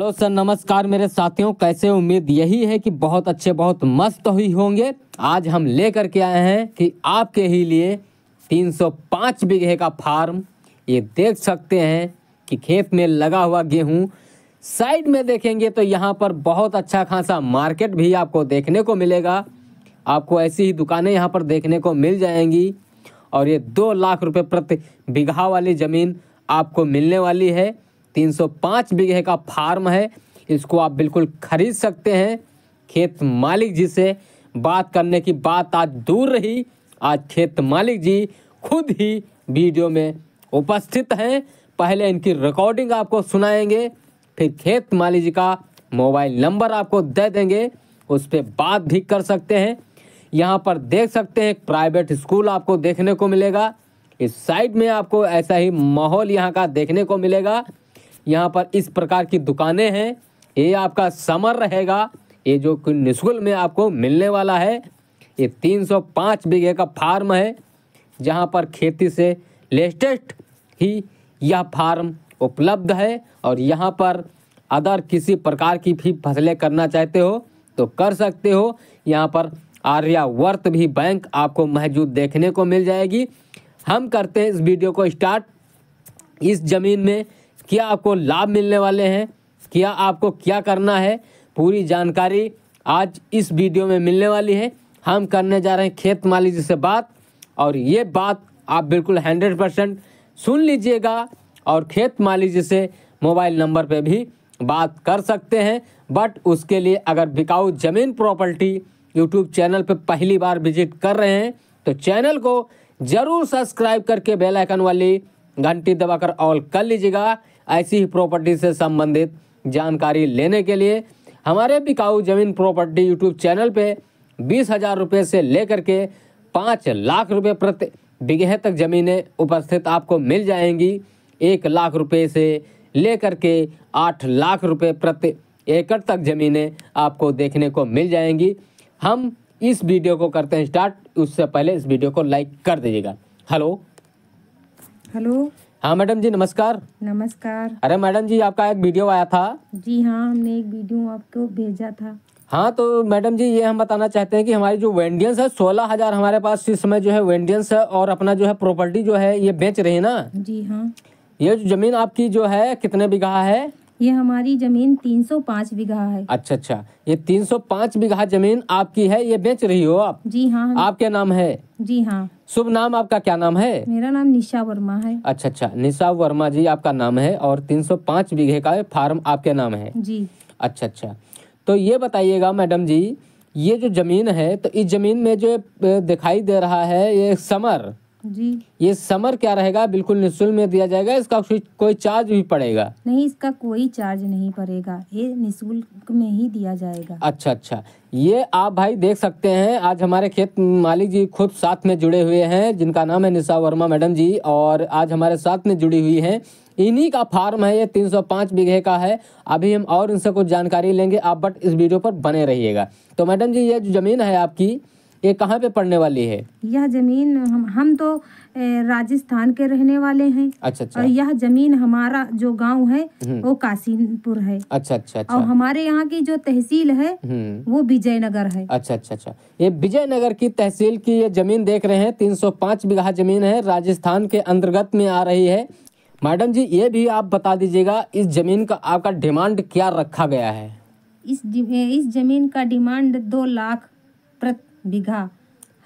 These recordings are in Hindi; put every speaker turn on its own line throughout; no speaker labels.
हेलो सर नमस्कार मेरे साथियों कैसे उम्मीद यही है कि बहुत अच्छे बहुत मस्त हुई होंगे आज हम ले करके आए हैं कि आपके ही लिए 305 बीघे का फार्म ये देख सकते हैं कि खेत में लगा हुआ गेहूं साइड में देखेंगे तो यहाँ पर बहुत अच्छा खासा मार्केट भी आपको देखने को मिलेगा आपको ऐसी ही दुकानें यहाँ पर देखने को मिल जाएंगी और ये दो लाख रुपये प्रति बीघा वाली ज़मीन आपको मिलने वाली है 305 बीघे का फार्म है इसको आप बिल्कुल खरीद सकते हैं खेत मालिक जी से बात करने की बात आज दूर रही आज खेत मालिक जी खुद ही वीडियो में उपस्थित हैं पहले इनकी रिकॉर्डिंग आपको सुनाएंगे फिर खेत मालिक जी का मोबाइल नंबर आपको दे देंगे उस पर बात भी कर सकते हैं यहाँ पर देख सकते हैं प्राइवेट स्कूल आपको देखने को मिलेगा इस साइड में आपको ऐसा ही माहौल यहाँ का देखने को मिलेगा यहाँ पर इस प्रकार की दुकानें हैं ये आपका समर रहेगा ये जो कि निःशुल्क में आपको मिलने वाला है ये 305 बीघे का फार्म है जहाँ पर खेती से लेटेस्ट ही यह फार्म उपलब्ध है और यहाँ पर अदर किसी प्रकार की भी फसलें करना चाहते हो तो कर सकते हो यहाँ पर आर्यावर्त भी बैंक आपको महजूद देखने को मिल जाएगी हम करते हैं इस वीडियो को स्टार्ट इस ज़मीन में क्या आपको लाभ मिलने वाले हैं क्या आपको क्या करना है पूरी जानकारी आज इस वीडियो में मिलने वाली है हम करने जा रहे हैं खेत माली जी से बात और ये बात आप बिल्कुल हंड्रेड परसेंट सुन लीजिएगा और खेत माली जी से मोबाइल नंबर पे भी बात कर सकते हैं बट उसके लिए अगर बिकाऊ ज़मीन प्रॉपर्टी यूट्यूब चैनल पे पहली बार विजिट कर रहे हैं तो चैनल को ज़रूर सब्सक्राइब करके बेल आइकन वाली घंटी दबाकर ऑल कर लीजिएगा ऐसी ही प्रॉपर्टी से संबंधित जानकारी लेने के लिए हमारे बिकाऊ जमीन प्रॉपर्टी यूट्यूब चैनल पे बीस हजार रुपये से लेकर के पाँच लाख रुपये प्रति बिगहे तक ज़मीनें उपस्थित आपको मिल जाएंगी एक लाख रुपये से लेकर के आठ लाख रुपये प्रति एकड़ तक ज़मीनें आपको देखने को मिल जाएंगी हम इस वीडियो को करते हैं स्टार्ट उससे पहले इस वीडियो को लाइक कर दीजिएगा हेलो हेलो हाँ मैडम जी नमस्कार
नमस्कार
अरे मैडम जी आपका एक वीडियो आया था
जी हाँ हमने एक वीडियो आपको भेजा था
हाँ तो मैडम जी ये हम बताना चाहते हैं कि हमारी जो वेंडियंस है सोलह हजार हमारे पास इस समय जो है वेंडियंस है और अपना जो है प्रॉपर्टी जो है ये बेच रही है ना जी हाँ ये जो जमीन आपकी जो है कितने बीघा है
ये हमारी जमीन 305 बीघा है
अच्छा अच्छा ये 305 बीघा जमीन आपकी है ये बेच रही हो आप जी हाँ क्या नाम है जी हाँ शुभ नाम आपका क्या नाम है
मेरा नाम निशा वर्मा है
अच्छा अच्छा निशा वर्मा जी आपका नाम है और 305 बीघे का फार्म आपके नाम है जी अच्छा अच्छा तो ये बताइएगा मैडम जी ये जो जमीन है तो इस जमीन में जो दिखाई दे रहा है ये समर जी ये समर क्या रहेगा बिल्कुल निःशुल्क में दिया जाएगा इसका कोई चार्ज भी पड़ेगा
नहीं इसका कोई चार्ज नहीं पड़ेगा ये निःशुल्क में ही दिया जाएगा
अच्छा अच्छा ये आप भाई देख सकते हैं आज हमारे खेत मालिक जी खुद साथ में जुड़े हुए हैं जिनका नाम है निशा वर्मा मैडम जी और आज हमारे साथ में जुड़ी हुई है इन्हीं का फार्म है ये तीन बीघे का है अभी हम और इनसे कुछ जानकारी लेंगे आप बट इस वीडियो पर बने रहिएगा तो मैडम जी ये जो जमीन है आपकी ये कहाँ पे पड़ने वाली है
यह जमीन हम हम तो राजस्थान के रहने वाले हैं अच्छा अच्छा और यह जमीन हमारा जो गांव है हम्म। वो काशीपुर है
अच्छा अच्छा अच्छा और
हमारे यहाँ की जो तहसील है हम्म। वो विजयनगर है
अच्छा अच्छा अच्छा ये विजयनगर की तहसील की ये जमीन देख रहे हैं तीन बीघा जमीन है राजस्थान के अंतर्गत में आ रही है मैडम जी ये भी आप बता दीजिएगा इस जमीन का आपका डिमांड क्या रखा गया है
इस इस जमीन का डिमांड दो लाख प्रति बीघा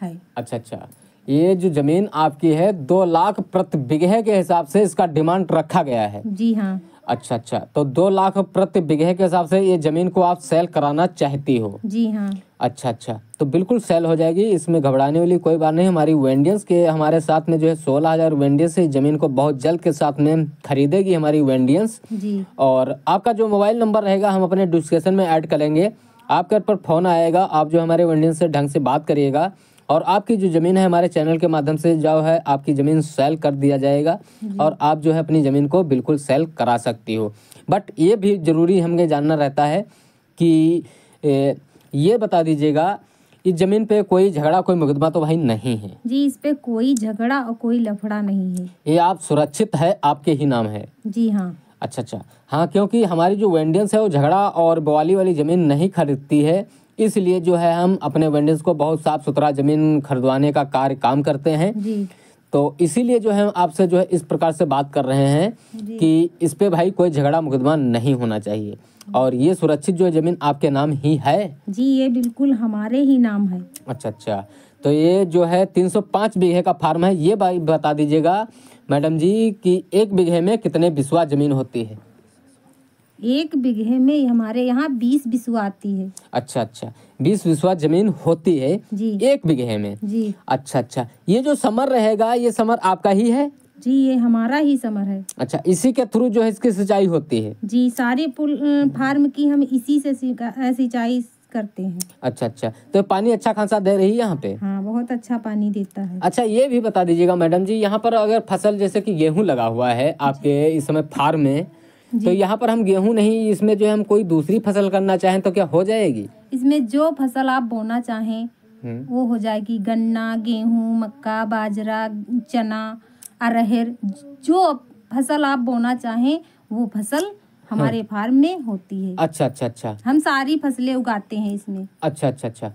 है
अच्छा अच्छा ये जो जमीन आपकी है दो लाख प्रति बीघे के हिसाब से इसका डिमांड रखा गया है जी हाँ अच्छा अच्छा तो दो लाख प्रति बीघे के हिसाब से ये जमीन को आप सेल कराना चाहती हो जी हाँ अच्छा अच्छा तो बिल्कुल सेल हो जाएगी इसमें घबराने वाली कोई बात नहीं हमारी वेंडियंस के हमारे साथ में जो है सोलह हजार वेंडियंस इस जमीन को बहुत जल्द के साथ में खरीदेगी हमारी वेंडियंस जी और आपका जो मोबाइल नंबर रहेगा हम अपने डिस्क्रिप्शन में ऐड करेंगे आपके पर फ़ोन आएगा आप जो हमारे इंडियन से ढंग से बात करिएगा और आपकी जो ज़मीन है हमारे चैनल के माध्यम से जो है आपकी ज़मीन सेल कर दिया जाएगा और आप जो है अपनी ज़मीन को बिल्कुल सेल करा सकती हो बट ये भी ज़रूरी हमें जानना रहता है कि ये बता दीजिएगा इस जमीन पे कोई झगड़ा कोई मुकदमा तो भाई नहीं है
जी इस पे कोई झगड़ा और कोई लफड़ा नहीं है
ये आप सुरक्षित है आपके ही नाम है जी हाँ अच्छा अच्छा हाँ क्योंकि हमारी जो वेंडियंस है वो झगड़ा और बवाली वाली ज़मीन नहीं खरीदती है इसलिए जो है हम अपने वेंडियंस को बहुत साफ़ सुथरा ज़मीन खरीदवाने का कार्य काम करते हैं जी तो इसीलिए जो है हम आपसे जो है इस प्रकार से बात कर रहे हैं कि इस पे भाई कोई झगड़ा मुकदमा नहीं होना चाहिए और ये सुरक्षित जो जमीन आपके नाम ही है
जी ये बिल्कुल हमारे ही नाम है
अच्छा अच्छा तो ये जो है 305 बीघे का फार्म है ये भाई बता दीजिएगा मैडम जी कि एक बीघे में कितने बिस्वा जमीन होती है
एक बीघे में हमारे यहाँ बीस बिस्वा आती है
अच्छा अच्छा बीस बिस्वा जमीन होती है जी एक बीघे में जी अच्छा अच्छा ये जो समर रहेगा ये समर आपका ही है जी
ये हमारा ही समर है
अच्छा इसी के थ्रू जो है इसकी सिंचाई होती है
जी सारे फार्म की हम इसी से सिंचाई करते हैं
अच्छा अच्छा तो पानी अच्छा खासा दे रही है यहाँ पे
हाँ बहुत अच्छा पानी देता है
अच्छा ये भी बता दीजिएगा मैडम जी यहाँ पर अगर फसल जैसे कि गेहूँ लगा हुआ है आपके इस समय फार्म में तो यहाँ पर हम गेहूँ नहीं इसमें जो है हम कोई दूसरी फसल करना चाहें तो क्या हो जाएगी
इसमें जो फसल आप बोना चाहें हम्म। वो हो जाएगी गन्ना गेहूँ मक्का बाजरा चना अरहर जो फसल आप बोना चाहें वो फसल हमारे हाँ। फार्म में होती है
अच्छा अच्छा अच्छा
हम सारी फसलें उगाते हैं इसमें
अच्छा अच्छा अच्छा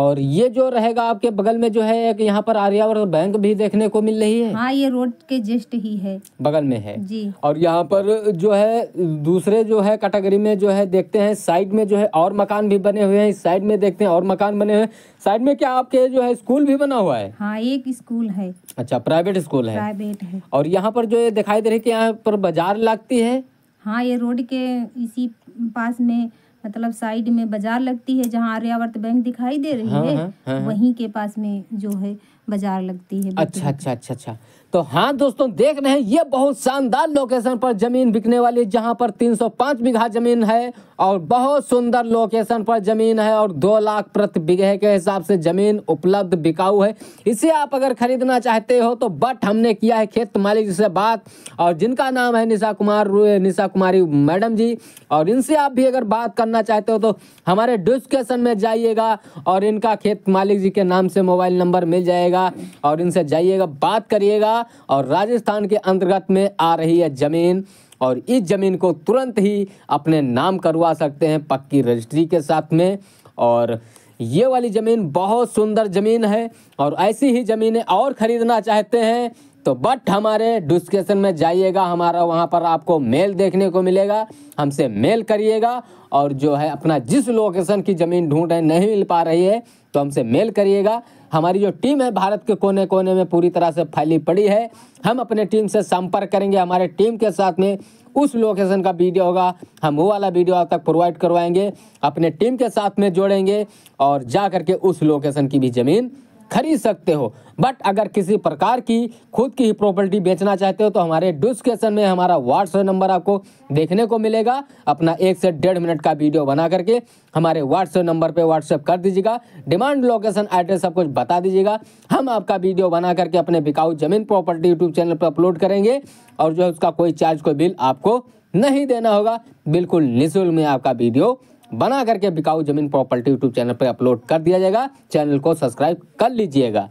और ये जो रहेगा आपके बगल में जो है एक यहाँ पर आर्यावर्त बैंक भी देखने को मिल रही है हाँ ये रोड के जस्ट ही है बगल में है जी और यहाँ पर जो है दूसरे जो है कैटेगरी में जो है देखते हैं साइड में जो है और मकान भी बने हुए हैं इस साइड में देखते हैं और मकान बने हुए साइड में क्या आपके जो है स्कूल भी बना हुआ है हाँ एक स्कूल है अच्छा प्राइवेट स्कूल है प्राइवेट है और यहाँ पर जो है दिखाई दे रही है की यहाँ पर बाजार लगती है हाँ ये रोड के इसी
पास में मतलब साइड में बाजार लगती है जहाँ आर्यावर्त बैंक दिखाई दे रही हाँ, है हाँ, हाँ, हाँ। वहीं के पास में जो है बाजार लगती है अच्छा अच्छा
अच्छा अच्छा तो हाँ दोस्तों देख रहे हैं ये बहुत शानदार लोकेशन पर जमीन बिकने वाली जहाँ पर 305 बीघा जमीन है और बहुत सुंदर लोकेशन पर जमीन है और दो लाख प्रति बीघे के हिसाब से जमीन उपलब्ध बिकाऊ है इसे आप अगर खरीदना चाहते हो तो बट हमने किया है खेत मालिक से बात और जिनका नाम है निशा कुमार निशा कुमारी मैडम जी और इनसे आप भी अगर बात करना चाहते हो तो हमारे डिस्कशन में जाइएगा और इनका खेत मालिक जी के नाम से मोबाइल नंबर मिल जाएगा कीजिएगा और इनसे जाइएगा बात करिएगा और राजस्थान के अंतर्गत में आ रही है ज़मीन और इस ज़मीन को तुरंत ही अपने नाम करवा सकते हैं पक्की रजिस्ट्री के साथ में और ये वाली ज़मीन बहुत सुंदर ज़मीन है और ऐसी ही ज़मीनें और ख़रीदना चाहते हैं तो बट हमारे डिस्कशन में जाइएगा हमारा वहाँ पर आपको मेल देखने को मिलेगा हमसे मेल करिएगा और जो है अपना जिस लोकेशन की ज़मीन ढूंढ नहीं मिल पा रही है तो हमसे मेल करिएगा हमारी जो टीम है भारत के कोने कोने में पूरी तरह से फैली पड़ी है हम अपने टीम से संपर्क करेंगे हमारे टीम के साथ में उस लोकेशन का वीडियो होगा हम वो वाला वीडियो आप तक प्रोवाइड करवाएंगे अपने टीम के साथ में जोड़ेंगे और जा करके उस लोकेशन की भी ज़मीन खरीद सकते हो बट अगर किसी प्रकार की खुद की ही प्रॉपर्टी बेचना चाहते हो तो हमारे डिस्क्रिप्शन में हमारा व्हाट्सएप नंबर आपको देखने को मिलेगा अपना एक से डेढ़ मिनट का वीडियो बना करके हमारे व्हाट्सएप नंबर पे व्हाट्सएप कर दीजिएगा डिमांड लोकेशन एड्रेस सब कुछ बता दीजिएगा हम आपका वीडियो बना करके अपने बिकाऊ जमीन प्रॉपर्टी यूट्यूब चैनल पर अपलोड करेंगे और जो है उसका कोई चार्ज कोई बिल आपको नहीं देना होगा बिल्कुल निःशुल्क में आपका वीडियो बना करके बिकाऊ जमीन प्रॉपर्टी यूट्यूब चैनल पर अपलोड कर दिया जाएगा चैनल को सब्सक्राइब कर लीजिएगा